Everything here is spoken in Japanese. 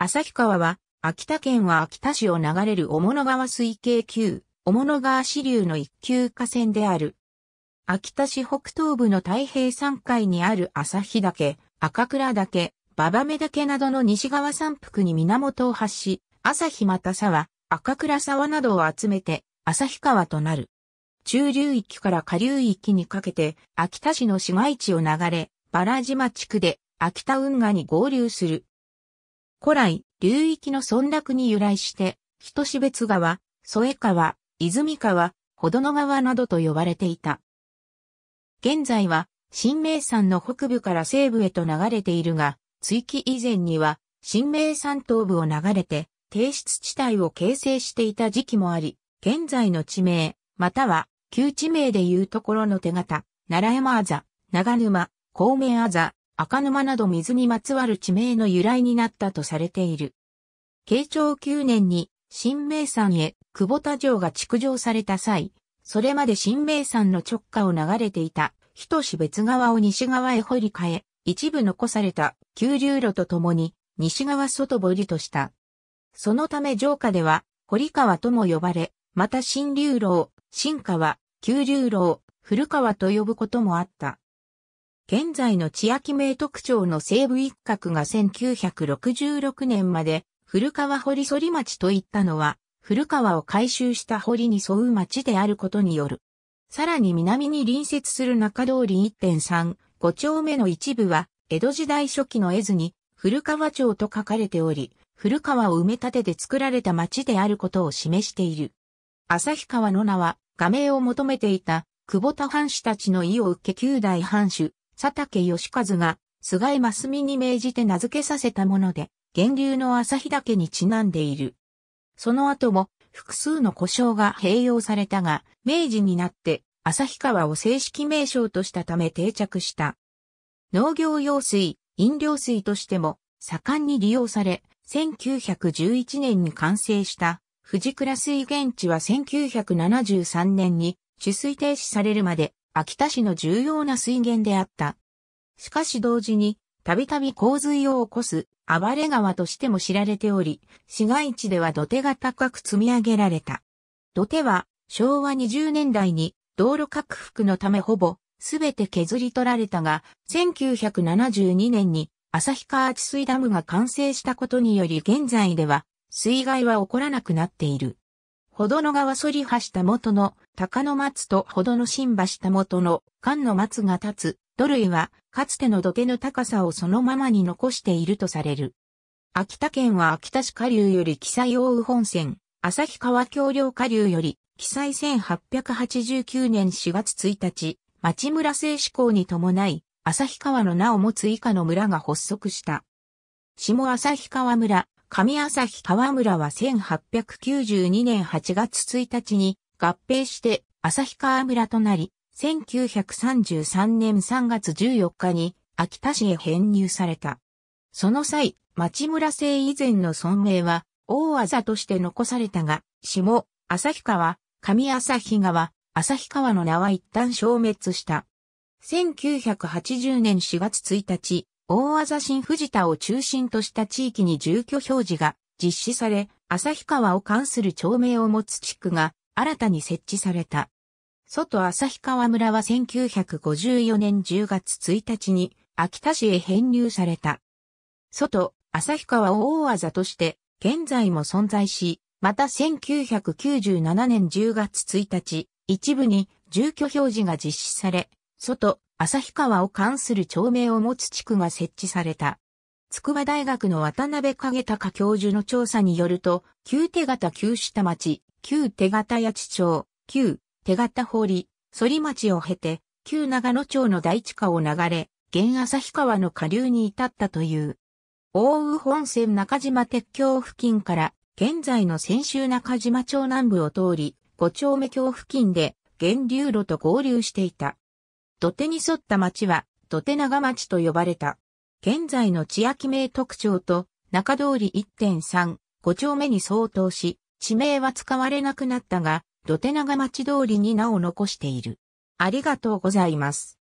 旭川は、秋田県は秋田市を流れる小物川水系級、小物川支流の一級河川である。秋田市北東部の太平山海にある旭岳、赤倉岳、馬場目岳などの西側山腹に源を発し、旭又沢、赤倉沢などを集めて、旭川となる。中流域から下流域にかけて、秋田市の市街地を流れ、バラ島地区で、秋田運河に合流する。古来、流域の村落に由来して、人志別川、添川、泉川、ほどの川などと呼ばれていた。現在は、新名山の北部から西部へと流れているが、追記以前には、新名山東部を流れて、低湿地帯を形成していた時期もあり、現在の地名、または、旧地名でいうところの手形、奈良山あざ、長沼、孔明あざ、赤沼など水にまつわる地名の由来になったとされている。慶長9年に新名山へ久保田城が築城された際、それまで新名山の直下を流れていた、人志別川を西側へ掘り替え、一部残された急流路とともに西側外堀とした。そのため城下では堀川とも呼ばれ、また新流路を新川、急流路を古川と呼ぶこともあった。現在の千秋名特徴の西部一角が1966年まで古川堀反町といったのは古川を改修した堀に沿う町であることによる。さらに南に隣接する中通り1.3、5丁目の一部は江戸時代初期の絵図に古川町と書かれており、古川を埋め立てて作られた町であることを示している。旭川の名は、画名を求めていた、久保田藩主たちの意を受け旧代藩主、佐竹義和が、菅井真澄に命じて名付けさせたもので、源流の日岳にちなんでいる。その後も、複数の故障が併用されたが、明治になって、日川を正式名称としたため定着した。農業用水、飲料水としても、盛んに利用され、1911年に完成した藤倉水源地は1973年に取水停止されるまで秋田市の重要な水源であった。しかし同時に、たびたび洪水を起こす暴れ川としても知られており、市街地では土手が高く積み上げられた。土手は昭和20年代に道路拡幅のためほぼ全て削り取られたが、1972年に旭川治水ダムが完成したことにより現在では水害は起こらなくなっている。ほどの川反り橋たもとの高の松とほどの新橋たもとの菅の松が立つ土塁はかつての土手の高さをそのままに残しているとされる。秋田県は秋田市下流より記載大雨本線、旭川橋梁下流より記載1889年4月1日、町村制施行に伴い、旭川の名を持つ以下の村が発足した。下旭川村、上旭川村は1892年8月1日に合併して旭川村となり、1933年3月14日に秋田市へ編入された。その際、町村制以前の村名は大技として残されたが、下、旭川、上旭川、旭川の名は一旦消滅した。1980年4月1日、大技新藤田を中心とした地域に住居表示が実施され、旭川を関する町名を持つ地区が新たに設置された。外旭川村は1954年10月1日に秋田市へ編入された。外旭川を大技として現在も存在し、また1997年10月1日、一部に住居表示が実施され、外旭川を関する町名を持つ地区が設置された。筑波大学の渡辺影隆教授の調査によると、旧手形旧下町、旧手形八地町、旧手形堀、反町を経て、旧長野町の大地下を流れ、現旭川の下流に至ったという。大宇本線中島鉄橋付近から、現在の泉州中島町南部を通り、五丁目橋付近で、源流路と合流していた。土手に沿った町は土手長町と呼ばれた。現在の地秋名特徴と中通り1.3、5丁目に相当し、地名は使われなくなったが、土手長町通りに名を残している。ありがとうございます。